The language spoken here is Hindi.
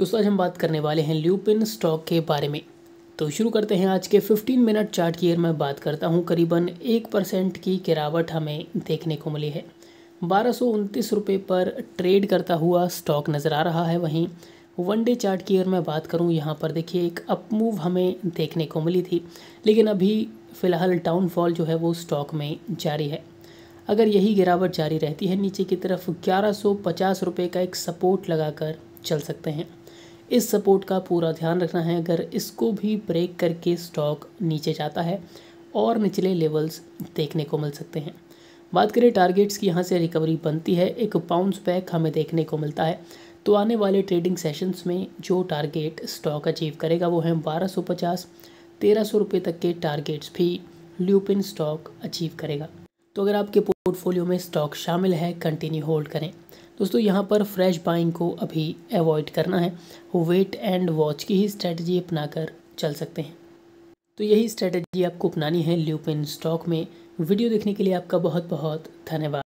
दोस्तों आज हम बात करने वाले हैं ल्यूपिन स्टॉक के बारे में तो शुरू करते हैं आज के 15 मिनट चार्ट की मैं बात करता हूँ करीबन एक परसेंट की गिरावट हमें देखने को मिली है बारह सौ रुपये पर ट्रेड करता हुआ स्टॉक नज़र आ रहा है वहीं वन डे चार्ट की मैं बात करूं यहाँ पर देखिए एक अप मूव हमें देखने को मिली थी लेकिन अभी फ़िलहाल डाउनफॉल जो है वो स्टॉक में जारी है अगर यही गिरावट जारी रहती है नीचे की तरफ ग्यारह सौ पचास रुपये का एक सपोर्ट लगाकर चल सकते हैं इस सपोर्ट का पूरा ध्यान रखना है अगर इसको भी ब्रेक करके स्टॉक नीचे जाता है और निचले लेवल्स देखने को मिल सकते हैं बात करें टारगेट्स की यहाँ से रिकवरी बनती है एक बाउंस बैक हमें देखने को मिलता है तो आने वाले ट्रेडिंग सेशंस में जो टारगेट स्टॉक अचीव करेगा वो है बारह सौ पचास तेरह सौ रुपये तक के टारगेट्स भी ल्यूपिन स्टॉक अचीव करेगा तो अगर आपके पोर्टफोलियो में स्टॉक शामिल है कंटिन्यू होल्ड करें दोस्तों यहाँ पर फ्रेश बाइंग को अभी अवॉइड करना है वेट एंड वॉच की ही स्ट्रैटेजी अपनाकर चल सकते हैं तो यही स्ट्रैटेजी आपको अपनानी है ल्यूपिन स्टॉक में वीडियो देखने के लिए आपका बहुत बहुत धन्यवाद